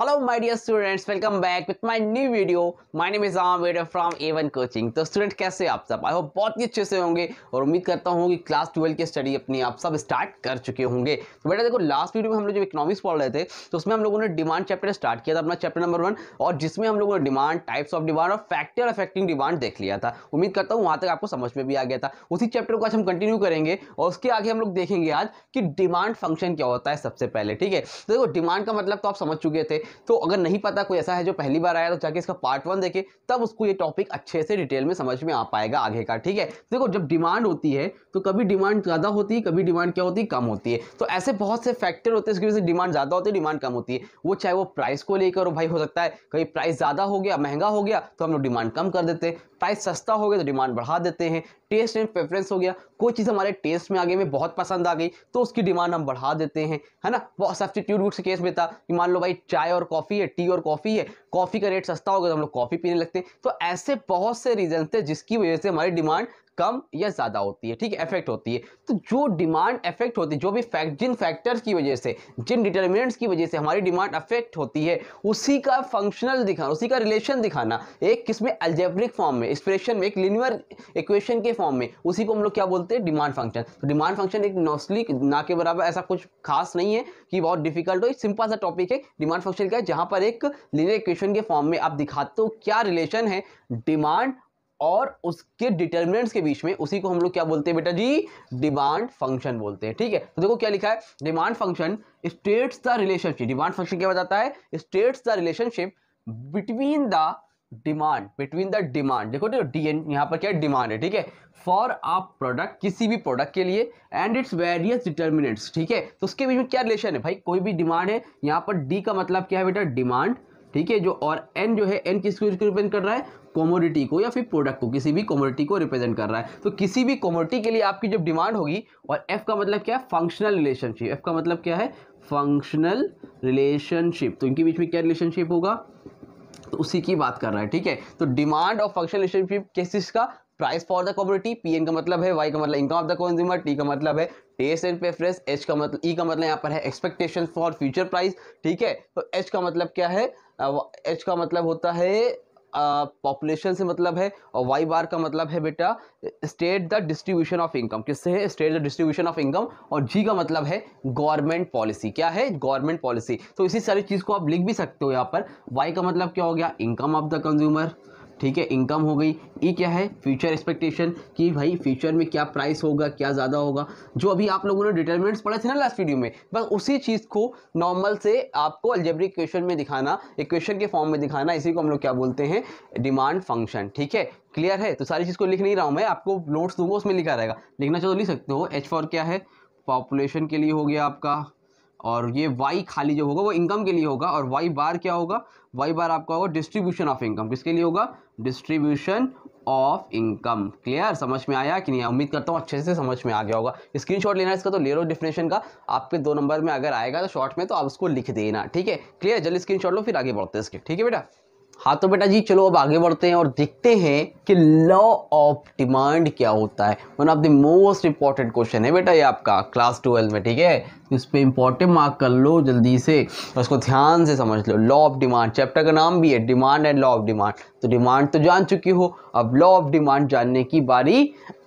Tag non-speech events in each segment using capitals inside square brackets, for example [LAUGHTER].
Hello my dear students welcome back with my new video my name is आम वेडर from Avon coaching तो student कैसे आप सब आई होप बहुत ही अच्छे से होंगे और उम्मीद करता हूँ कि क्लास ट्वेल्व की स्टडी अपनी आप सब स्टार्ट कर चुके होंगे तो बेटा देखो लास्ट वीडियो में हम लोग जब इकोनॉमिक्स पढ़ रहे थे तो उसमें हम लोगों ने डिमांड चैप्टर स्टार्ट किया था अपना चैप्टर नंबर वन और जिसमें हम लोगों ने डिमांड टाइप्स ऑफ डिमांड और फैक्टर अफेक्टिंग डिमांड देख लिया था उम्मीद करता हूँ वहाँ तक आपको समझ में भी आ गया था उसी चैप्टर को आज हम कंटिन्यू करेंगे और उसके आगे हम लोग देखेंगे आज कि डिमांड फंक्शन क्या होता है सबसे पहले ठीक है तो देखो डिमांड का मतलब तो आप समझ चुके थे तो अगर नहीं पता कोई ऐसा है जो पहली बार आया तो जाके इसका पार्ट वन देखे तब उसको ये टॉपिक अच्छे से डिटेल में समझ में आ पाएगा आगे का ठीक है देखो जब डिमांड होती है तो कभी डिमांड ज़्यादा होती है कभी डिमांड क्या होती है कम होती है तो ऐसे बहुत से फैक्टर होते हैं इसकी वजह से डिमांड ज़्यादा होती है डिमांड कम होती है वो चाहे वो प्राइस को लेकर हो भाई हो सकता है कभी प्राइस ज़्यादा हो गया महंगा हो गया तो हम लोग डिमांड कम कर देते हैं प्राइस सस्ता हो गया तो डिमांड बढ़ा देते हैं टेस्ट एंड प्रेफरेंस हो गया कोई चीज़ हमारे टेस्ट में आगे में बहुत पसंद आ गई तो उसकी डिमांड हम बढ़ा देते हैं है ना वो सब्सटीट्यूट केस में था कि मान लो भाई चाय और कॉफ़ी है टी और कॉफ़ी है कॉफ़ी का रेट सस्ता हो गया तो हम लोग कॉफ़ी पीने लगते हैं तो ऐसे बहुत से रीजन थे जिसकी वजह से हमारी डिमांड कम या ज़्यादा होती है ठीक है अफेक्ट होती है तो जो डिमांड अफेक्ट होती है जो भी फैक्ट जिन फैक्टर्स की वजह से जिन डिटर्मिनेंट्स की वजह से हमारी डिमांड अफेक्ट होती है उसी का फंक्शनल दिखाना उसी का रिलेशन दिखाना एक किसमें में अल्जेब्रिक फॉर्म में एक्सप्रेशन में एक लिनियर इक्वेशन के फॉर्म में उसी को हम लोग क्या बोलते हैं डिमांड फंक्शन तो डिमांड फंक्शन एक नोस्टली ना के बराबर ऐसा कुछ खास नहीं है कि बहुत डिफिकल्ट हो एक सिंपल सा टॉपिक है डिमांड फंक्शन का जहाँ पर एक लिनियर इक्वेशन के फॉर्म में आप दिखाते हो क्या रिलेशन है डिमांड और उसके डिटर्मिनेंट्स के बीच में उसी को हम लोग क्या बोलते हैं बेटा जी डिमांड फंक्शन बोलते हैं ठीक है तो देखो क्या लिखा है demand function states the relationship demand function क्या बताता है states the relationship between the demand between the demand देखो देखो डी एन यहाँ पर क्या डिमांड है ठीक है फॉर अ प्रोडक्ट किसी भी प्रोडक्ट के लिए एंड इट्स वेरियस डिटर्मिनेंट्स ठीक है तो उसके बीच में क्या रिलेशन है भाई कोई भी डिमांड है यहाँ पर डी का मतलब क्या है बेटा डिमांड ठीक है जो और एन जो है एन किसको रिप्रेजेंट कर रहा है कॉमोडिटी को या फिर प्रोडक्ट को किसी भी कॉमोडिटी को रिप्रेजेंट कर रहा है तो किसी भी कॉमोडिटी के लिए आपकी जब डिमांड होगी और एफ का मतलब क्या है फंक्शनल रिलेशनशिप एफ का मतलब क्या है फंक्शनल रिलेशनशिप तो इनके बीच में क्या रिलेशनशिप होगा तो उसी की बात कर रहा है ठीक है तो डिमांड और फंक्शनल रिलेशनशिप केसिस का price for the commodity P N का मतलब है वाई का मतलब income of the consumer T का मतलब है टेस्ट एंड प्रेफरेंस एच का मतलब ई e का मतलब यहाँ पर है एक्सपेक्टेशन फॉर फ्यूचर प्राइस ठीक है तो एच का मतलब क्या है एच का मतलब होता है पॉपुलेशन से मतलब है और वाई बार का मतलब है बेटा state the distribution of income किससे है state the distribution of income और जी का मतलब है गवर्नमेंट पॉलिसी क्या है गवर्नमेंट पॉलिसी तो इसी सारी चीज़ को आप लिख भी सकते हो यहाँ पर वाई का मतलब क्या हो गया इनकम ऑफ द कंज्यूमर ठीक है इनकम हो गई ये क्या है फ्यूचर एक्सपेक्टेशन कि भाई फ्यूचर में क्या प्राइस होगा क्या ज़्यादा होगा जो अभी आप लोगों ने डिटर्मिनेंट्स पढ़े थे ना लास्ट वीडियो में बस उसी चीज़ को नॉर्मल से आपको अल्जेब्रिक इक्वेशन में दिखाना इक्वेशन के फॉर्म में दिखाना इसी को हम लोग क्या बोलते हैं डिमांड फंक्शन ठीक है क्लियर है तो सारी चीज़ को लिख नहीं रहा हूँ मैं आपको नोट्स दूंगा उसमें लिखा रहेगा लिखना चाहो तो लिख सकते हो एच फॉर क्या है पॉपुलेशन के लिए हो गया आपका और ये वाई खाली जो होगा वो इनकम के लिए होगा और वाई बार क्या होगा वाई बार आपका होगा डिस्ट्रीब्यूशन ऑफ इनकम किसके लिए होगा डिस्ट्रीब्यूशन ऑफ इनकम क्लियर समझ में आया कि नहीं उम्मीद करता हूँ अच्छे से समझ में आ गया होगा स्क्रीनशॉट लेना इसका तो ले लो डिफिनेशन का आपके दो नंबर में अगर आएगा तो शॉर्ट में तो आप उसको लिख देना ठीक है क्लियर जल्दी स्क्रीनशॉट लो फिर आगे बढ़ते हैं इसके ठीक है बेटा हाँ तो बेटा जी चलो अब आगे बढ़ते हैं और देखते हैं कि लॉ ऑफ डिमांड क्या होता है one of the most important question है बेटा ये आपका क्लास ट्वेल्व में ठीक है इस पर इंपॉर्टेंट मार्क कर लो जल्दी से और उसको ध्यान से समझ लो लॉ ऑफ डिमांड चैप्टर का नाम भी है demand and law of demand तो डिमांड तो जान चुकी हो अब लॉ ऑफ डिमांड जानने की बारी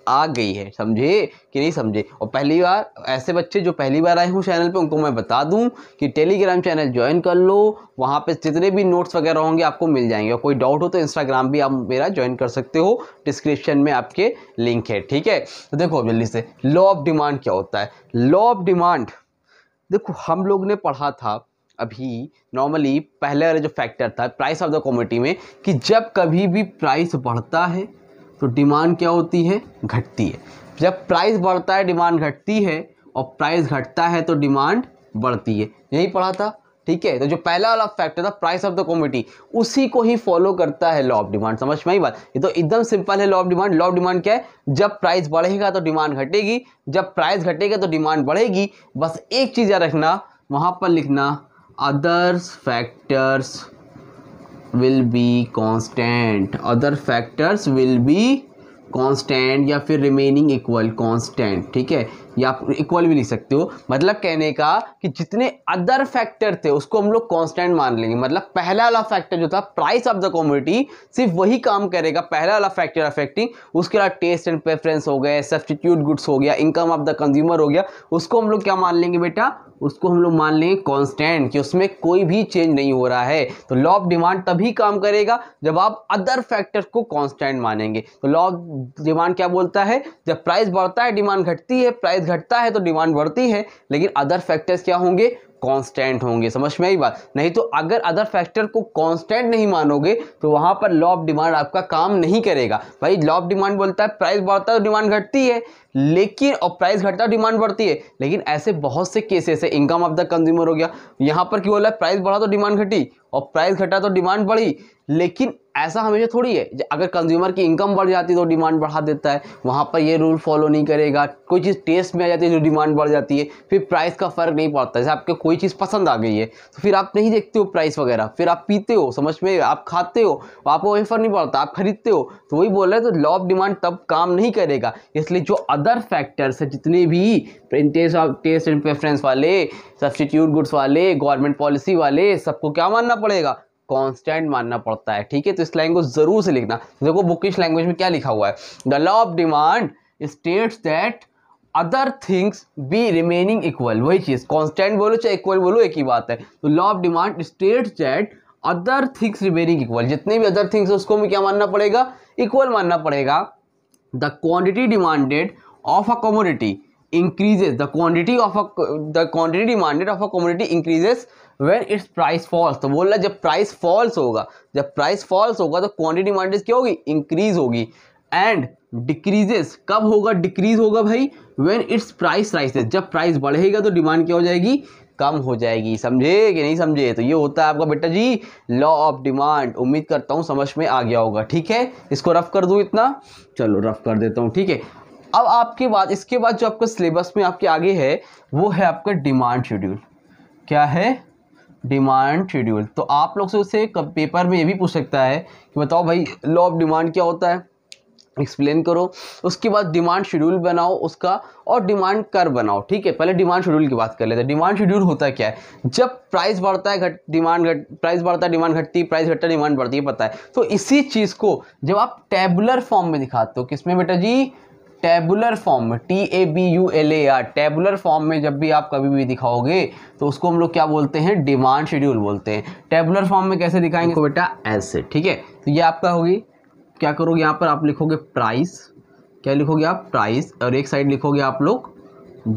आ गई है समझे कि नहीं समझे और पहली बार ऐसे बच्चे जो पहली बार आए हूँ चैनल पे उनको मैं बता दूँ कि टेलीग्राम चैनल ज्वाइन कर लो वहाँ पे जितने भी नोट्स वगैरह होंगे आपको मिल जाएंगे और कोई डाउट हो तो इंस्टाग्राम भी आप मेरा ज्वाइन कर सकते हो डिस्क्रिप्शन में आपके लिंक है ठीक है तो देखो जल्दी से लॉ ऑफ डिमांड क्या होता है लॉ ऑफ डिमांड देखो हम लोग ने पढ़ा था अभी नॉर्मली पहले वाला जो फैक्टर था प्राइस ऑफ द कॉमोडिटी में कि जब कभी भी प्राइस बढ़ता है तो डिमांड क्या होती है घटती है जब प्राइस बढ़ता है डिमांड घटती है और प्राइस घटता है तो डिमांड बढ़ती है यही पढ़ा था ठीक है तो जो पहला वाला फैक्टर था प्राइस ऑफ द कॉमिटी उसी को ही फॉलो करता है लॉ ऑफ डिमांड समझ में ही बात ये तो एकदम सिंपल है law of demand law of demand क्या है जब प्राइस बढ़ेगा तो डिमांड घटेगी जब प्राइस घटेगा तो डिमांड बढ़ेगी बस एक चीज़ रखना वहाँ पर लिखना others factors will be constant other factors will be constant या फिर रिमेनिंग इक्वल कांस्टेंट ठीक है या आप इक्वल भी लिख सकते हो मतलब कहने का कि जितने अदर फैक्टर थे उसको हम लोग कॉन्स्टेंट मान लेंगे मतलब पहला वाला फैक्टर जो था प्राइस ऑफ द कॉमोडिटी सिर्फ वही काम करेगा पहला वाला फैक्टर अफेक्टिंग उसके अलावा टेस्ट एंड प्रेफरेंस हो गए सब्सटीट्यूट गुड्स हो गया इनकम ऑफ द कंज्यूमर हो गया उसको हम लोग क्या मान लेंगे बेटा उसको हम लोग मान लेंगे कांस्टेंट कि उसमें कोई भी चेंज नहीं हो रहा है तो लॉ ऑफ डिमांड तभी काम करेगा जब आप अदर फैक्टर को कांस्टेंट मानेंगे तो लॉ ऑफ डिमांड क्या बोलता है जब प्राइस बढ़ता है डिमांड घटती है प्राइस घटता है तो डिमांड बढ़ती है लेकिन अदर फैक्टर्स क्या होंगे कांस्टेंट होंगे समझ में आई बात नहीं तो अगर अदर फैक्टर को कांस्टेंट नहीं मानोगे तो वहाँ पर लॉ ऑफ डिमांड आपका काम नहीं करेगा भाई लॉ ऑफ डिमांड बोलता है प्राइस बढ़ता है डिमांड तो घटती है लेकिन और प्राइस घटता है डिमांड तो बढ़ती है लेकिन ऐसे बहुत से केसेस है इनकम ऑफ द कंज्यूमर हो गया यहाँ पर क्यों बोला प्राइस बढ़ा तो डिमांड घटी और प्राइस घटा तो डिमांड बढ़ी लेकिन ऐसा हमेशा थोड़ी है अगर कंज्यूमर की इनकम बढ़ जाती है तो डिमांड बढ़ा देता है वहाँ पर ये रूल फॉलो नहीं करेगा कोई चीज़ टेस्ट में आ जाती है जो तो डिमांड बढ़ जाती है फिर प्राइस का फ़र्क नहीं पड़ता जैसे आपको कोई चीज़ पसंद आ गई है तो फिर आप नहीं देखते हो प्राइस वगैरह फिर आप पीते हो समझ में आप खाते हो तो आपको वही फ़र्क नहीं पड़ता आप खरीदते हो तो वही बोल रहे हैं तो लॉ ऑफ डिमांड तब काम नहीं करेगा इसलिए जो अदर फैक्टर्स है जितने भी टेस्ट एंड प्रेफरेंस वाले सब्सटीट्यूट गुड्स वाले गवर्नमेंट पॉलिसी वाले सबको क्या मानना पड़ेगा कांस्टेंट मानना पड़ता है ठीक है तो इस लाइन को ज़रूर से लिखना देखो बुकिश लैंग्वेज में क्या लिखा हुआ है the law of demand states that other things be remaining equal वही चीज़ कांस्टेंट बोलो चाहे इक्वल बोलो एक ही बात है तो law of demand states that other things remaining equal जितने भी अदर थिंग्स उसको हमें क्या मानना पड़ेगा इक्वल मानना पड़ेगा the quantity demanded of a commodity increases the quantity of a the quantity demanded of a commodity increases when its price falls तो बोल रहा जब प्राइस फॉल्स होगा जब प्राइस फॉल्स होगा तो क्वान्टिटी माइनस क्या होगी इंक्रीज होगी एंड डिक्रीजेस कब होगा डिक्रीज होगा भाई वेन इट्स प्राइस राइसेस जब प्राइस बढ़ेगा तो डिमांड क्या हो जाएगी कम हो जाएगी समझे कि नहीं समझे तो ये होता है आपका बेटा जी लॉ ऑफ डिमांड उम्मीद करता हूँ समझ में आ गया होगा ठीक है इसको रफ कर दूँ इतना चलो रफ कर देता हूँ ठीक है अब आपके बाद इसके बाद जो आपका सिलेबस में आपके आगे है वो है आपका डिमांड शेड्यूल क्या है डिमांड शेड्यूल तो आप लोग से उसे पेपर में ये भी पूछ सकता है कि बताओ भाई लॉ ऑफ डिमांड क्या होता है एक्सप्लेन करो उसके बाद डिमांड शेड्यूल बनाओ उसका और डिमांड कर बनाओ ठीक है पहले डिमांड शेड्यूल की बात कर लेते हैं डिमांड शेड्यूल होता क्या है जब प्राइस बढ़ता है घट डिमांड घट प्राइस बढ़ता है डिमांड घटती है प्राइस घटता है डिमांड बढ़ती है पता है तो इसी चीज़ को जब आप टेबुलर फॉर्म में दिखाते हो किसमें बेटा जी टेबुलर फॉर्म में T A B U L A R tabular form में जब भी आप कभी भी दिखाओगे तो उसको हम लोग क्या बोलते हैं डिमांड शेड्यूल बोलते हैं टेबुलर फॉर्म में कैसे दिखाएंगे तो बेटा ऐसे ठीक है तो ये आपका होगी क्या करोगे यहाँ पर आप लिखोगे प्राइस क्या लिखोगे आप प्राइस और एक साइड लिखोगे आप लोग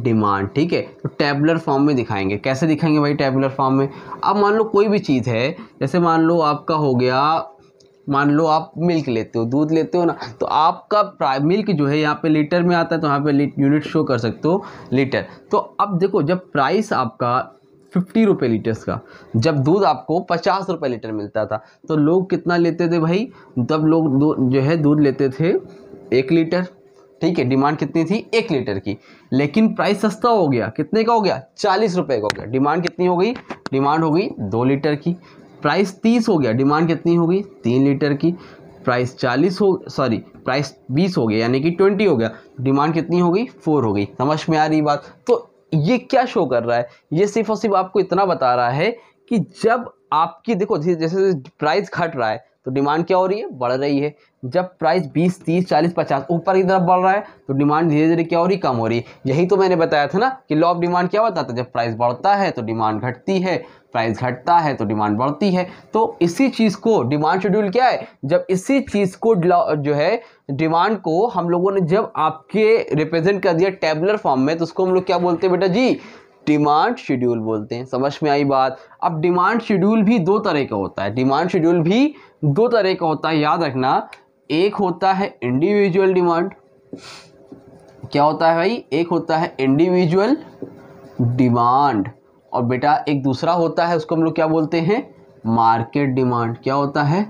डिमांड ठीक है तो टेबुलर फॉर्म में दिखाएंगे कैसे दिखाएंगे भाई टेबुलर फॉर्म में अब मान लो कोई भी चीज़ है जैसे मान लो आपका हो गया मान लो आप मिल्क लेते हो दूध लेते हो ना तो आपका मिल्क जो है यहाँ पे लीटर में आता है तो यहाँ पे यूनिट शो कर सकते हो लीटर तो अब देखो जब प्राइस आपका फिफ्टी रुपये लीटर्स का जब दूध आपको पचास रुपये लीटर मिलता था तो लोग कितना लेते थे भाई तब लोग जो है दूध लेते थे एक लीटर ठीक है डिमांड कितनी थी एक लीटर की लेकिन प्राइस सस्ता हो गया कितने का हो गया चालीस रुपये का हो गया डिमांड कितनी हो गई डिमांड हो गई दो लीटर की प्राइस तीस हो गया डिमांड कितनी होगी तीन लीटर की प्राइस चालीस हो सॉरी प्राइस बीस हो गया यानी कि ट्वेंटी हो गया डिमांड कितनी हो गई फोर हो गई समझ में आ रही बात तो ये क्या शो कर रहा है ये सिर्फ और सिर्फ आपको इतना बता रहा है कि जब आपकी देखो जैसे प्राइस घट रहा है तो डिमांड क्या हो रही है बढ़ रही है जब प्राइस 20, 30, 40, 50 ऊपर की तरफ बढ़ रहा है तो डिमांड धीरे धीरे क्या हो रही कम हो रही है यही तो मैंने बताया था ना कि लॉ ऑफ डिमांड क्या बताता है जब प्राइस बढ़ता है तो डिमांड घटती है प्राइस घटता है तो डिमांड बढ़ती है तो इसी चीज़ को डिमांड शेड्यूल क्या है जब इसी चीज़ को जो है डिमांड को हम लोगों ने जब आपके रिप्रेजेंट कर दिया टेबलर फॉर्म में तो उसको हम लोग क्या बोलते हैं बेटा जी डिमांड शेड्यूल बोलते हैं समझ में आई बात अब डिमांड शेड्यूल भी दो तरह का होता है डिमांड शेड्यूल भी दो तरह का होता है याद रखना एक होता है इंडिविजुअल डिमांड क्या होता है भाई एक होता है इंडिविजुअल डिमांड और बेटा एक दूसरा होता है उसको हम लोग क्या बोलते हैं मार्केट डिमांड क्या होता है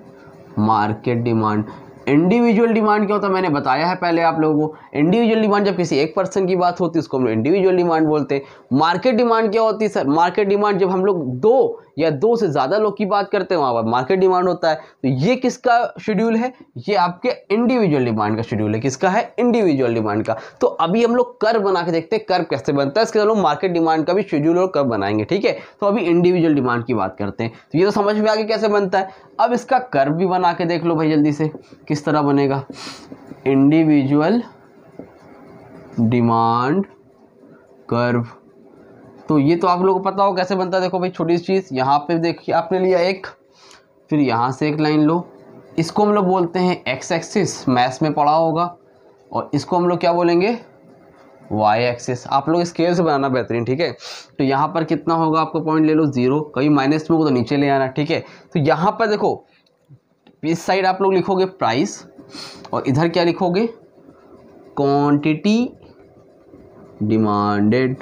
मार्केट डिमांड इंडिविजुअल डिमांड क्या होता है मैंने बताया है पहले आप लोगों को इंडिविजुअल डिमांड जब किसी एक पर्सन की बात होती है उसको हम लोग इंडिविजुअल डिमांड बोलते हैं मार्केट डिमांड क्या होती है सर मार्केट डिमांड जब हम लोग दो या दो से ज़्यादा लोग की बात करते हैं वहाँ पर मार्केट डिमांड होता है तो ये किसका शेड्यूल है ये आपके इंडिविजुअल डिमांड का शेड्यूल है किसका है इंडिविजुअल डिमांड का तो अभी हम लोग कर बना के देखते हैं कर कैसे बनता है इसके हम लोग मार्केट डिमांड का भी शेड्यूल और कर बनाएंगे ठीक है तो अभी इंडिविजुअल डिमांड की बात करते हैं तो ये तो समझ में आगे कैसे बनता है अब इसका कर भी बना के देख लो भाई जल्दी से किस तरह बनेगा इंडिविजुअल डिमांड कर्व तो ये तो आप लोगों को पता हो कैसे बनता है देखो भाई छोटी सी चीज़ यहाँ पे देखिए आपने लिया एक फिर यहाँ से एक लाइन लो इसको हम लोग बोलते हैं एक्स एक्सिस मैथ्स में पढ़ा होगा और इसको हम लोग क्या बोलेंगे वाई एक्सिस आप लोग स्केल से बनाना बेहतरीन ठीक है तो यहाँ पर कितना होगा आपको पॉइंट ले लो जीरो कभी माइनस में होगा तो नीचे ले आना ठीक है तो यहाँ पर देखो तो इस साइड आप लोग लिखोगे प्राइस और इधर क्या लिखोगे क्वांटिटी डिमांडेड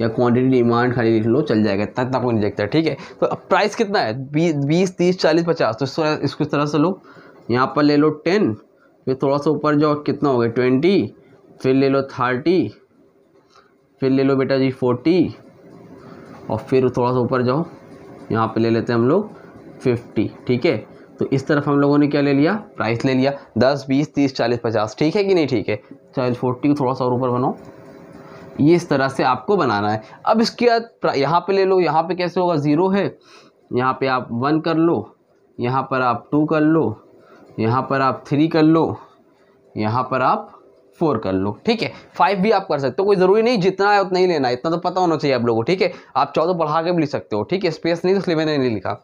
या क्वांटिटी डिमांड खाली लिख लो चल जाएगा इतना इतना कोई नहीं देखता ठीक है तो अब प्राइस कितना है बीस बीस तीस चालीस पचास तो इस इसको इस तरह से लो यहाँ पर ले लो टेन फिर थोड़ा सा ऊपर जाओ कितना हो गया ट्वेंटी फिर ले लो थर्टी फिर ले लो बेटा जी फोर्टी और फिर थोड़ा सा ऊपर जाओ यहाँ पे ले लेते हैं हम लोग फिफ्टी ठीक है तो इस तरफ हम लोगों ने क्या ले लिया प्राइस ले लिया दस बीस तीस चालीस पचास ठीक है कि नहीं ठीक है चालीस फोर्टी थोड़ा सा और ऊपर बनाओ ये इस तरह से आपको बनाना है अब इसके बाद यहाँ पे ले लो यहाँ पे कैसे होगा ज़ीरो है यहाँ पे आप वन कर लो यहाँ पर आप टू कर लो यहाँ पर आप थ्री कर लो यहाँ पर आप फोर कर लो ठीक है फाइव भी आप कर सकते हो कोई ज़रूरी नहीं जितना है उतना ही लेना है इतना तो पता होना चाहिए आप लोगों को ठीक है आप चौदह तो बढ़ा के भी लिख सकते हो ठीक है स्पेस नहीं तो इसलिए मैंने नहीं लिखा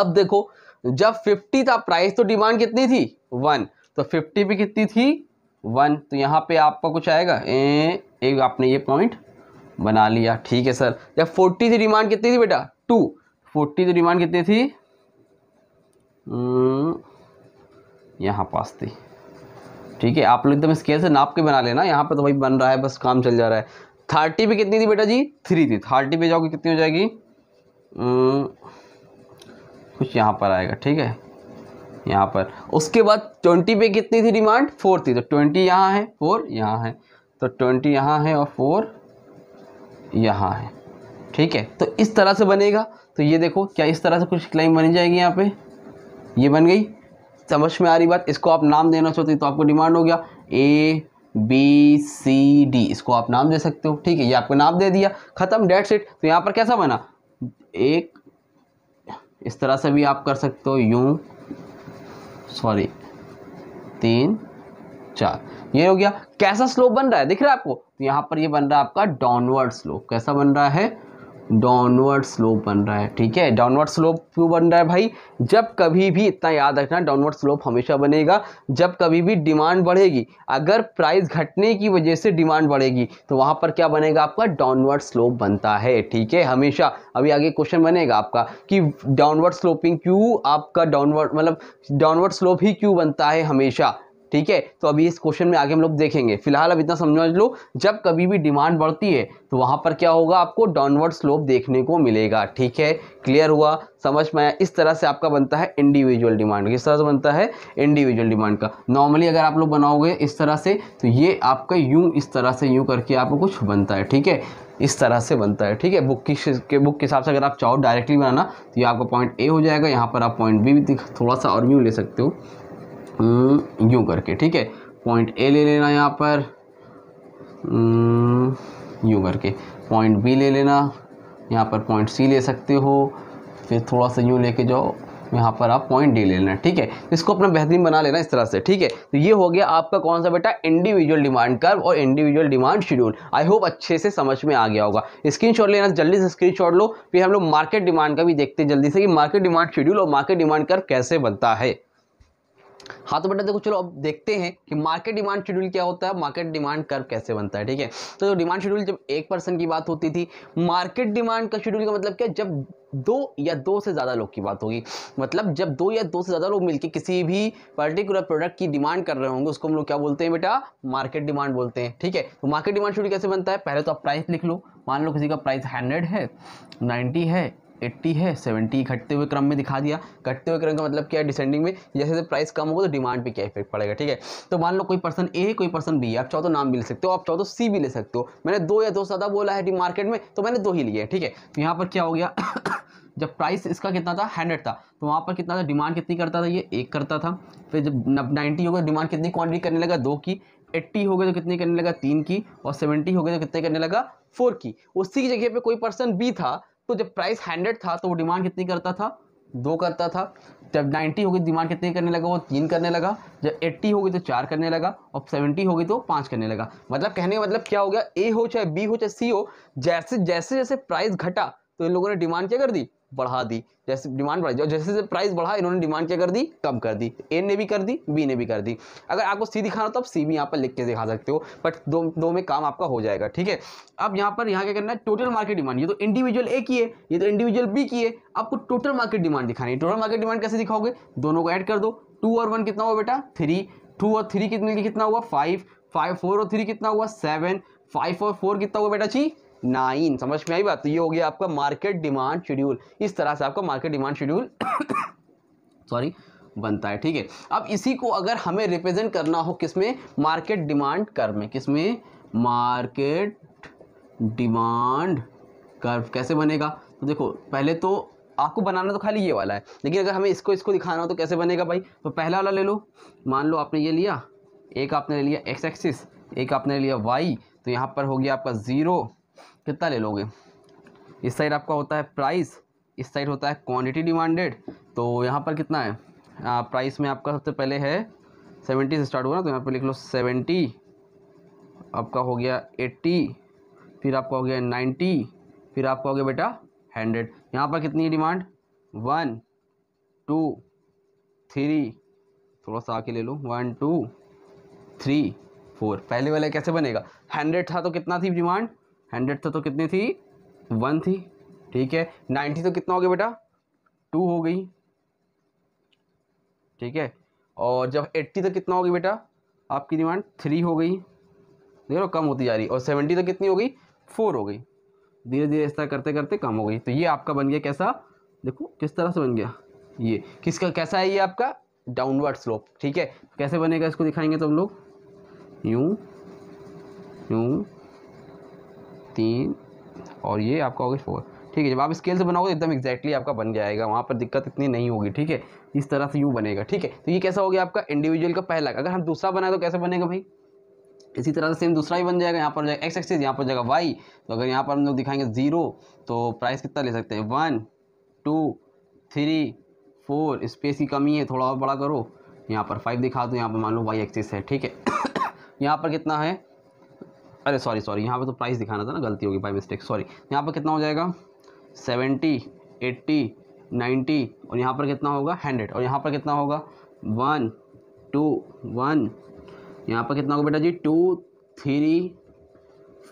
अब देखो जब फिफ्टी था प्राइस तो डिमांड कितनी थी वन तो फिफ्टी पे कितनी थी वन तो यहाँ पे आपका कुछ आएगा ए, एक आपने ये पॉइंट बना लिया ठीक है सर जब फोर्टी थी डिमांड कितनी थी बेटा टू फोर्टी तो डिमांड कितनी थी hmm. यहाँ पास थी ठीक है आप लोग एकदम स्केल से नाप के बना लेना यहाँ पर तो वही बन रहा है बस काम चल जा रहा है थर्टी पे कितनी थी बेटा जी थ्री थी थर्टी पे जाओगे कितनी हो जाएगी hmm. कुछ यहाँ पर आएगा ठीक है यहाँ पर उसके बाद ट्वेंटी पे कितनी थी डिमांड फोर थी तो ट्वेंटी यहाँ है फोर यहाँ है तो ट्वेंटी यहाँ है और फोर यहाँ है ठीक है तो इस तरह से बनेगा तो ये देखो क्या इस तरह से कुछ क्लाइम बनी जाएगी यहाँ पे ये बन गई समझ में आ रही बात इसको आप नाम देना चाहते तो आपको डिमांड हो गया ए बी सी डी इसको आप नाम दे सकते हो ठीक है ये आपको नाम दे दिया ख़त्म डेट सेट तो यहाँ पर कैसा बना एक इस तरह से भी आप कर सकते हो यूं सॉरी तीन चार ये हो गया कैसा स्लोप बन रहा है दिख रहा है आपको तो पर ये बन रहा है आपका डाउनवर्ड स्लोप कैसा बन रहा है डाउनवर्ड स्लोप बन रहा है ठीक है डाउनवर्ड स्लोप क्यों बन रहा है भाई जब कभी भी इतना याद रखना डाउनवर्ड स्लोप हमेशा बनेगा जब कभी भी डिमांड बढ़ेगी अगर प्राइस घटने की वजह से डिमांड बढ़ेगी तो वहाँ पर क्या बनेगा आपका डाउनवर्ड स्लोप बनता है ठीक है हमेशा अभी आगे क्वेश्चन बनेगा आपका कि डाउनवर्ड स्लोपिंग क्यों आपका डाउनवर्ड मतलब डाउनवर्ड स्लोप ही क्यों बनता है हमेशा ठीक है तो अभी इस क्वेश्चन में आगे हम लोग देखेंगे फिलहाल अब इतना समझ लो जब कभी भी डिमांड बढ़ती है तो वहाँ पर क्या होगा आपको डाउनवर्ड स्लोप देखने को मिलेगा ठीक है क्लियर हुआ समझ में आया इस तरह से आपका बनता है इंडिविजुअल डिमांड किस तरह से बनता है इंडिविजुअल डिमांड का नॉर्मली अगर आप लोग बनाओगे इस तरह से तो ये आपका यूँ इस तरह से यूँ करके आपको कुछ बनता है ठीक है इस तरह से बनता है ठीक है बुक की के बुक के हिसाब से अगर आप चाहो डायरेक्टली बनाना तो ये आपका पॉइंट ए हो जाएगा यहाँ पर आप पॉइंट बी भी थोड़ा सा और यूँ ले सकते हो हम्म, यूँ करके ठीक है पॉइंट ए ले लेना यहाँ पर हम्म, यूँ करके पॉइंट बी ले लेना यहाँ पर पॉइंट सी ले सकते हो फिर थोड़ा सा यूँ लेके जाओ यहाँ पर आप पॉइंट डी ले लेना ठीक है इसको अपना बेहतरीन बना लेना इस तरह से ठीक है तो ये हो गया आपका कौन सा बेटा इंडिविजुअल डिमांड कर्व और individual demand schedule I hope अच्छे से समझ में आ गया होगा स्क्रीनशॉट लेना जल्दी से स्क्रीनशॉट लो फिर हम लोग मार्केट डिमांड का भी देखते हैं जल्दी से कि मार्केट डिमांड शेड्यूल और मार्केट डिमांड कर्व कैसे बनता है हाँ तो बेटा देखो चलो अब देखते हैं कि मार्केट डिमांड शेड्यूल क्या होता है मार्केट डिमांड कर्व कैसे बनता है ठीक है तो जो डिमांड शेड्यूल जब एक परसेंट की बात होती थी मार्केट डिमांड का शेड्यूल का मतलब क्या जब दो या दो से ज़्यादा लोग की बात होगी मतलब जब दो या दो से ज़्यादा लोग मिलकर किसी भी पर्टिकुलर प्रोडक्ट की डिमांड कर रहे होंगे उसको हम लोग क्या बोलते हैं बेटा मार्केट डिमांड बोलते हैं ठीक है तो मार्केट डिमांड शेड्यूल कैसे बनता है पहले तो आप प्राइस लिख लो मान लो किसी का प्राइस हंड्रेड है नाइन्टी है एट्टी है सेवेंटी घटते हुए क्रम में दिखा दिया घटते हुए क्रम का मतलब क्या है डिसेंडिंग में जैसे जैसे प्राइस कम होगा तो डिमांड पे क्या इफेक्ट पड़ेगा ठीक है तो मान लो कोई पर्सन ए है कोई पर्सन बी है आप चाहो तो नाम भी ले सकते हो आप चाहो तो सी भी ले सकते हो मैंने दो या दो ज़्यादा बोला है मार्केट में तो मैंने दो ही लिए ठीक है तो यहाँ पर क्या हो गया [COUGHS] जब प्राइस इसका कितना था हंड्रेड था तो वहाँ पर कितना था डिमांड कितनी करता था ये एक करता था फिर जब नाइन्टी हो गया डिमांड कितनी क्वान्टिटी करने लगा दो की एट्टी हो गए तो कितने करने लगा तीन की और सेवेंटी हो गए तो कितने करने लगा फोर की उसी की जगह पे कोई पर्सन बी था तो जब प्राइस हंड्रेड था तो वो डिमांड कितनी करता था दो करता था जब नाइन्टी होगी डिमांड कितनी करने लगा वो तीन करने लगा जब एट्टी होगी तो चार करने लगा और सेवेंटी होगी तो पाँच करने लगा मतलब कहने का मतलब क्या हो गया ए हो चाहे बी हो चाहे सी हो जैसे जैसे जैसे प्राइस घटा तो इन लोगों ने डिमांड क्या कर दी बढ़ा दी जैसे डिमांड बढ़ा और जैसे जैसे प्राइस बढ़ा इन्होंने डिमांड क्या कर दी कम कर दी ए ने भी कर दी बी ने भी कर दी अगर आपको सी दिखाना हो तो आप सी भी यहाँ पर लिख के दिखा सकते हो बट दो दो में काम आपका हो जाएगा ठीक है अब यहाँ पर यहाँ क्या करना है टोटल मार्केट डिमांड ये तो इंडिविजुअल ए की है ये तो इंडिविजुअल बी की है आपको टोटल मार्केट डिमांड दिखानी है टोटल मार्केट डिमांड कैसे दिखाओगे दोनों को ऐड कर दो टू और वन कितना हुआ बेटा थ्री टू और थ्री कितने कितना हुआ फाइव फाइव फोर और थ्री कितना हुआ सेवन फाइव और फोर कितना हुआ बेटा जी नाइन समझ में आई बात तो ये हो गया आपका मार्केट डिमांड शेड्यूल इस तरह से आपका मार्केट डिमांड शेड्यूल सॉरी बनता है ठीक है अब इसी को अगर हमें रिप्रेजेंट करना हो किस में मार्केट डिमांड कर्व में किस में मार्केट डिमांड कर्व कैसे बनेगा तो देखो पहले तो आपको बनाना तो खाली ये वाला है लेकिन अगर हमें इसको इसको दिखाना हो तो कैसे बनेगा भाई तो पहला वाला ले लो मान लो आपने ये लिया एक आपने लिया एक्स एक्सिस एक आपने लिया वाई तो यहाँ पर हो गया आपका ज़ीरो कितना ले लोगे इस साइड आपका होता है प्राइस इस साइड होता है क्वांटिटी डिमांडेड तो यहाँ पर कितना है आ, प्राइस में आपका सबसे पहले है सेवेंटी से स्टार्ट हुआ ना तो यहाँ पर लिख लो सेवेंटी आपका हो गया एट्टी फिर आपका हो गया नाइन्टी फिर आपका हो गया बेटा हंड्रेड यहाँ पर कितनी है डिमांड वन टू थ्री थोड़ा सा आके ले लो वन टू थ्री फोर पहले वाला कैसे बनेगा हंड्रेड था तो कितना थी डिमांड हंड्रेड था तो, तो कितनी थी वन थी ठीक है नाइन्टी तो कितना हो गया बेटा टू हो गई ठीक है और जब एट्टी तो कितना हो गई बेटा आपकी डिमांड थ्री हो गई देखो कम होती जा रही और सेवेंटी तो कितनी हो गई फोर हो गई धीरे धीरे इस तरह करते करते कम हो गई तो ये आपका बन गया कैसा देखो किस तरह से बन गया ये किसका कैसा है ये आपका डाउनवर्ड स्लोप ठीक है कैसे बनेगा इसको दिखाएंगे तो हम लोग यूँ यूँ तीन और ये आपका हो गया फोर ठीक है जब आप स्केल से बनाओगे तो एकदम एक्जैक्टली आपका बन जाएगा वहाँ पर दिक्कत इतनी नहीं होगी ठीक है इस तरह से यूँ बनेगा ठीक है तो ये कैसा हो गया आपका इंडिविजुअल का पहला अगर हम दूसरा बनाए तो कैसे बनेगा भाई इसी तरह से सेम दूसरा ही बन जाएगा यहाँ पर जाएगा एक्स एक्सिस यहाँ पर जाएगा वाई तो अगर यहाँ पर हम लोग दिखाएंगे ज़ीरो तो प्राइस कितना ले सकते हैं one two three four space की कमी है थोड़ा और बड़ा करो यहाँ पर फाइव दिखा दो यहाँ पर मान लो वाई एक्सिस है ठीक है [COUGHS] यहाँ पर कितना है अरे सॉरी सॉरी यहाँ पे तो प्राइस दिखाना था ना गलती होगी बाई मिस्टेक सॉरी यहाँ पर कितना हो जाएगा सेवेंटी एट्टी नाइन्टी और यहाँ पर कितना होगा हंड्रेड और यहाँ पर कितना होगा वन टू वन यहाँ पर कितना होगा बेटा जी टू थ्री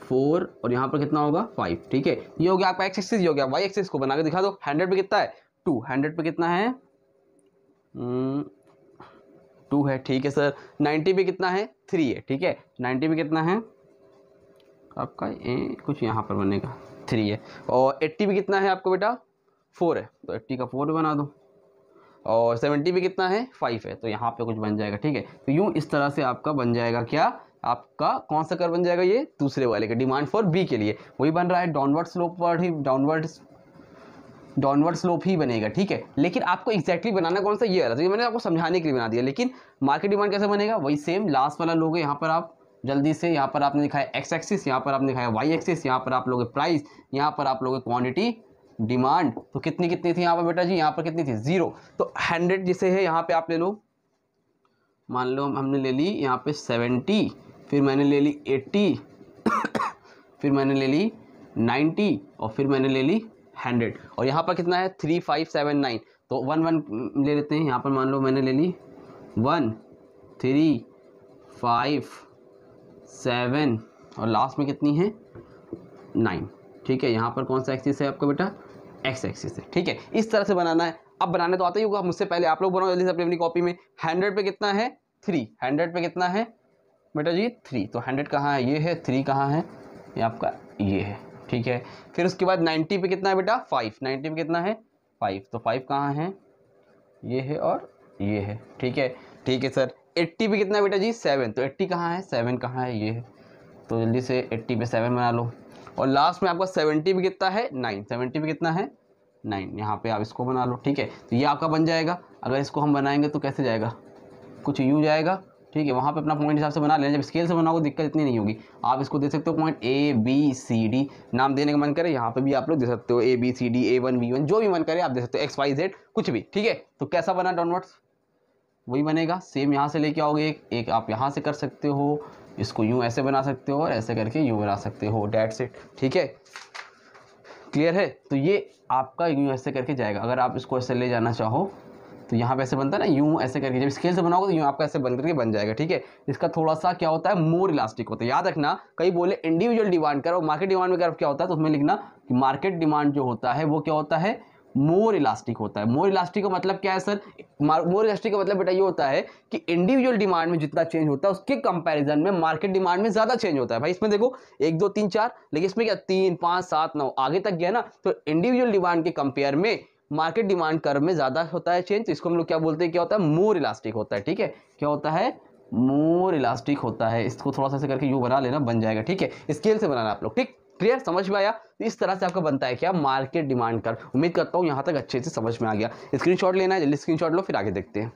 फोर और यहाँ पर कितना होगा फाइव ठीक है ये हो गया आपका एक्स एक्सिस ये हो गया वाई एक्सिस को बना के दिखा दो हंड्रेड पे कितना है टू हंड्रेड पे कितना है टू hmm, है ठीक है सर नाइन्टी पे कितना है थ्री है ठीक है नाइन्टी पे कितना है आपका ए कुछ यहाँ पर बनेगा थ्री है और एट्टी भी कितना है आपको बेटा फोर है तो एट्टी का फोर बना दो और सेवेंटी भी कितना है फाइव है तो यहाँ पे कुछ बन जाएगा ठीक है तो यूँ इस तरह से आपका बन जाएगा क्या आपका कौन सा कर बन जाएगा ये दूसरे वाले का डिमांड फॉर बी के लिए वही बन रहा है डाउनवर्ड स्लोप पर ही डाउनवर्ड डाउनवर्ड स्लोप ही बनेगा ठीक है लेकिन आपको एक्जैक्टली बनाना कौन सा ये आ रहा था ये मैंने आपको समझाने के लिए बना दिया लेकिन मार्केट डिमांड कैसे बनेगा वही सेम लास्ट वाला लोग यहाँ पर आप जल्दी से यहाँ पर आपने लिखा है एक्स एक्सिस यहाँ पर आपने लिखा है वाई एक्सिस यहाँ पर आप लोगे प्राइस यहाँ पर आप लोगे क्वांटिटी डिमांड तो कितनी कितनी थी यहाँ पर बेटा जी यहाँ पर कितनी थी जीरो तो हंड्रेड जिसे है यहाँ पे आप ले लो मान लो हमने ले ली यहाँ पे सेवेंटी फिर मैंने ले ली एट्टी [COUGHS] फिर मैंने ले ली नाइन्टी और फिर मैंने ले ली हंड्रेड और यहाँ पर कितना है थ्री फाइव सेवन नाइन तो वन वन ले लेते हैं यहाँ पर मान लो मैंने ले ली वन थ्री फाइव सेवन और लास्ट में कितनी है नाइन ठीक है यहाँ पर कौन सा एक्सिस है आपका बेटा एक्स एक्सिस है ठीक है इस तरह से बनाना है अब बनाने तो आता ही होगा मुझसे पहले आप लोग बनाओ जल्दी से अपनी अपनी कॉपी में हंड्रेड पे कितना है थ्री हंड्रेड पे कितना है बेटा जी थ्री तो हंड्रेड कहाँ है ये है थ्री कहाँ है ये आपका ये है ठीक है फिर उसके बाद नाइन्टी पे कितना है बेटा फाइव नाइन्टी पे कितना है फाइव तो फाइव कहाँ है ये है और ये है ठीक है ठीक है सर एट्टी पे कितना बेटा जी सेवन तो एट्टी कहाँ है सेवन कहाँ है ये है तो जल्दी से एट्टी पे सेवन बना लो और लास्ट में आपका सेवेंटी पे कितना है नाइन सेवेंटी पे कितना है नाइन यहाँ पे आप इसको बना लो ठीक है तो ये आपका बन जाएगा अगर इसको हम बनाएंगे तो कैसे जाएगा कुछ यू जाएगा ठीक है वहाँ पे अपना पॉइंट हिसाब से बना लेना जब स्केल से बनाओगे दिक्कत इतनी नहीं होगी आप इसको दे सकते हो point A B C D नाम देने का मन करे यहाँ पे भी आप लोग दे सकते हो A B C D A one B one जो भी मन करे आप दे सकते हो एक्स वाई जेड कुछ भी ठीक है तो कैसा बना डाउनवर्ड्स वही बनेगा सेम यहाँ से लेके आओगे एक एक आप यहाँ से कर सकते हो इसको यूँ ऐसे बना सकते हो और ऐसे करके यूँ बना सकते हो डेट सेट ठीक है क्लियर है तो ये आपका यूँ ऐसे करके जाएगा अगर आप इसको ऐसे ले जाना चाहो तो यहाँ पे ऐसे बनता है ना यूँ ऐसे करके जब स्केल से बनाओगे तो यूँ आपका ऐसे बन करके बन जाएगा ठीक है इसका थोड़ा सा क्या होता है मोर इलास्टिक होता है याद रखना कई बोले इंडिविजुअल डिमांड करो मार्केट डिमांड में क्या होता है तो उसमें लिखना कि मार्केट डिमांड जो होता है वो क्या होता है मोर इलास्टिक होता है मोर इलास्टिक का मतलब क्या है सर मोर इलास्टिक का मतलब बेटा ये होता है कि इंडिविजुअल डिमांड में जितना चेंज होता है उसके कंपैरिजन में मार्केट डिमांड में ज़्यादा चेंज होता है भाई इसमें देखो एक दो तीन चार लेकिन इसमें क्या तीन पाँच सात नौ आगे तक गया ना तो इंडिविजुअल डिमांड के कंपेयर में मार्केट डिमांड कर में ज़्यादा होता है चेंज तो इसको हम लोग क्या बोलते हैं क्या होता है मोर इलास्टिक होता है ठीक है क्या होता है मोर इलास्टिक होता है इसको थोड़ा सा करके यू बना लेना बन जाएगा ठीक है स्केल से बनाना आप लोग ठीक क्लियर समझ में आया तो इस तरह से आपका बनता है क्या मार्केट डिमांड कर उम्मीद करता हूँ यहाँ तक अच्छे से समझ में आ गया स्क्रीनशॉट लेना है जल्दी स्क्रीनशॉट लो फिर आगे देखते हैं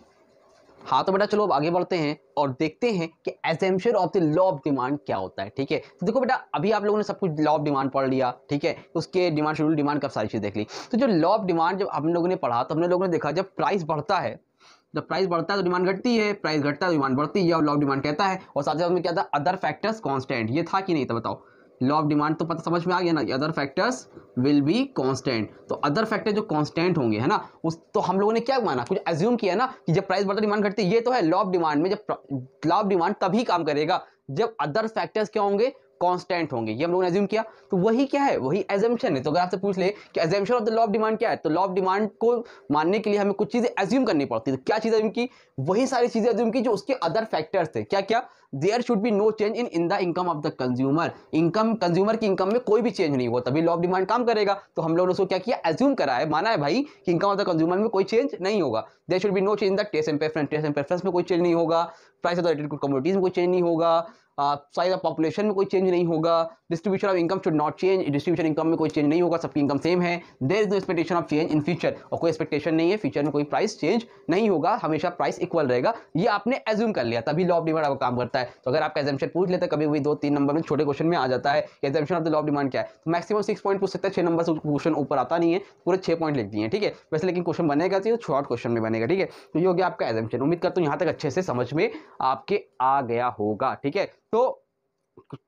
हाँ तो बेटा चलो अब आगे बढ़ते हैं और देखते हैं कि assumption of the law of demand क्या होता है ठीक है तो देखो बेटा अभी आप लोगों ने सब कुछ लॉ ऑफ डिमांड पढ़ लिया ठीक है उसके डिमांड शेड्यूल डिमांड कब सारी चीज़ देख ली तो जो लॉ ऑफ डिमांड जब हम लोगों ने पढ़ा तो हमने लोगों ने देखा जब प्राइस बढ़ता है जब प्राइस बढ़ता है तो डिमांड घटती है प्राइस घटता है तो डिमांड बढ़ती है और लॉ ऑफ डिमांड कहता है और साथ ही साथ में क्या था अदर फैक्टर्स कॉन्स्टेंट ये था कि नहीं था बताओ लॉ ऑफ डिमांड तो पता समझ में आ गया ना other factors will be constant तो अदर फैक्टर जो कांस्टेंट होंगे है ना उस तो हम लोगों ने क्या माना कुछ एज्यूम किया ना कि जब प्राइस बढ़ता डिमांड घटती ये तो है लॉ ऑफ डिमांड में जब लॉ ऑफ डिमांड तभी काम करेगा जब अदर फैक्टर्स क्या होंगे कांस्टेंट होंगे ये हम लोगों ने एज्यूम किया तो वही क्या है वही एजम्पन है तो अगर आपसे पूछ ले कि assumption of the law of demand क्या है तो लॉ ऑफ डिमांड को मानने के लिए हमें कुछ चीज़ें एज्यूम करनी पड़ती है तो क्या चीज़ें एज्यूम की वही सारी चीज़ें एज्यूम की जो उसके अदर फैक्टर्स थे क्या क्या there should be no change in in the income of the consumer income consumer की इनकम में कोई भी चेंज नहीं हुआ तभी लॉ ऑफ डिमांड काम करेगा तो हम लोगों ने उसको क्या किया एज्यूम करा है माना है भाई कि इनकम ऑफ द कंज्यूमर में कोई चेंज नहीं होगा there should be no change in the taste and preference taste and preference में कोई चेंज नहीं होगा प्राइस ऑफ द रेटेड में कोई चेंज नहीं होगा साइज ऑफ पॉपुलेशन में कोई चेंज नहीं होगा distribution of income should not change distribution income में कोई चेंज नहीं होगा सबकी इनकम सेम है there is no expectation of change in future और कोई एक्सपेक्टेशन नहीं है फ्यूचर में कोई प्राइस चेंज नहीं होगा हमेशा प्राइस इक्वल रहेगा ये आपने एज्यूम कर लिया तभी लॉ ऑफ डिमांड आपको काम करता है है तो अगर आपका एग्जामेशन पूछ लेते कभी भी दो तीन नंबर में छोटे क्वेश्चन में आ जाता है assumption of the law of demand क्या है तो मैक्सिमम सिक्स पॉइंट पूछ सकते हैं छह नंबर से क्वेश्चन ऊपर आता नहीं है पूरे छह पॉइंट लिख दिए ठीक है वैसे लेकिन क्वेश्चन बनेगा तो शॉर्ट क्वेश्चन में बनेगा ठीक है तो ये हो गया आपका एग्जामेशन उम्मीद करता हूँ यहाँ तक अच्छे से समझ में आपके आ गया होगा ठीक है तो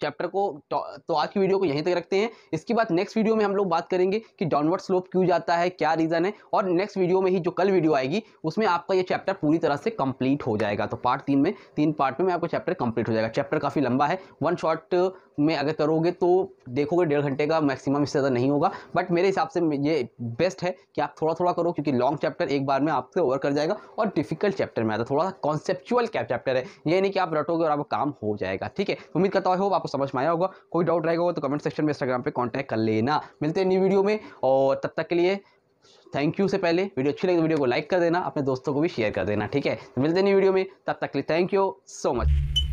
चैप्टर को तो, तो आज की वीडियो को यहीं तक रखते हैं इसके बाद नेक्स्ट वीडियो में हम लोग बात करेंगे कि डाउनवर्ड स्लोप क्यों जाता है क्या रीज़न है और नेक्स्ट वीडियो में ही जो कल वीडियो आएगी उसमें आपका ये चैप्टर पूरी तरह से कंप्लीट हो जाएगा तो पार्ट तीन में तीन पार्ट में आपका चैप्टर कंप्लीट हो जाएगा चैप्टर काफ़ी लंबा है वन शॉट में अगर करोगे तो देखोगे डेढ़ घंटे का मैक्सिमम इससे ज़्यादा नहीं होगा बट मेरे हिसाब से ये बेस्ट है कि आप थोड़ा थोड़ा करो क्योंकि लॉन्ग चैप्टर एक बार में आपसे ओवर कर जाएगा और डिफिकल्ट चैप्टर में आता है थोड़ा सा कॉन्सेप्चुअल क्या चैप्टर है ये नहीं कि आप रटोगे और आपका काम हो जाएगा ठीक है उम्मीद करता हूँ आई होप आपको समझ में आया होगा कोई डाउट रहेगा तो कमेंट सेक्शन में इंस्टाग्राम पर कॉन्टैक्ट कर लेना मिलते हैं न्यू वीडियो में और तब तक के लिए थैंक यू से पहले वीडियो अच्छी लगी तो वीडियो को लाइक कर देना अपने दोस्तों को भी शेयर कर देना ठीक है मिलते हैं न्यू वीडियो में तब तक के लिए थैंक यू सो मच